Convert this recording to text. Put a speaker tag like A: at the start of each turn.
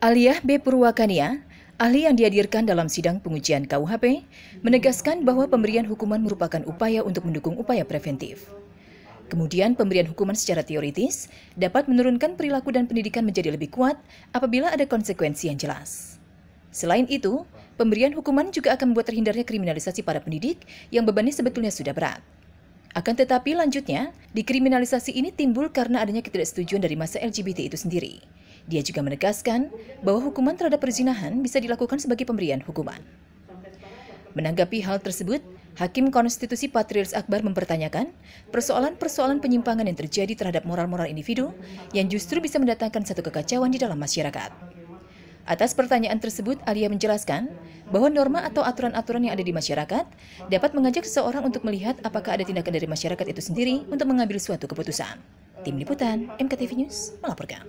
A: Aliyah B. Purwakania, ahli yang dihadirkan dalam sidang pengujian KUHP, menegaskan bahwa pemberian hukuman merupakan upaya untuk mendukung upaya preventif. Kemudian, pemberian hukuman secara teoritis dapat menurunkan perilaku dan pendidikan menjadi lebih kuat apabila ada konsekuensi yang jelas. Selain itu, pemberian hukuman juga akan membuat terhindarnya kriminalisasi para pendidik yang bebannya sebetulnya sudah berat. Akan tetapi lanjutnya, dikriminalisasi ini timbul karena adanya ketidaksetujuan dari masa LGBT itu sendiri. Dia juga menegaskan bahwa hukuman terhadap perzinahan bisa dilakukan sebagai pemberian hukuman. Menanggapi hal tersebut, Hakim Konstitusi Patrialis Akbar mempertanyakan persoalan-persoalan penyimpangan yang terjadi terhadap moral-moral individu yang justru bisa mendatangkan satu kekacauan di dalam masyarakat. Atas pertanyaan tersebut, Alia menjelaskan bahwa norma atau aturan-aturan yang ada di masyarakat dapat mengajak seseorang untuk melihat apakah ada tindakan dari masyarakat itu sendiri untuk mengambil suatu keputusan.
B: Tim Liputan, MKTV
A: News, melaporkan.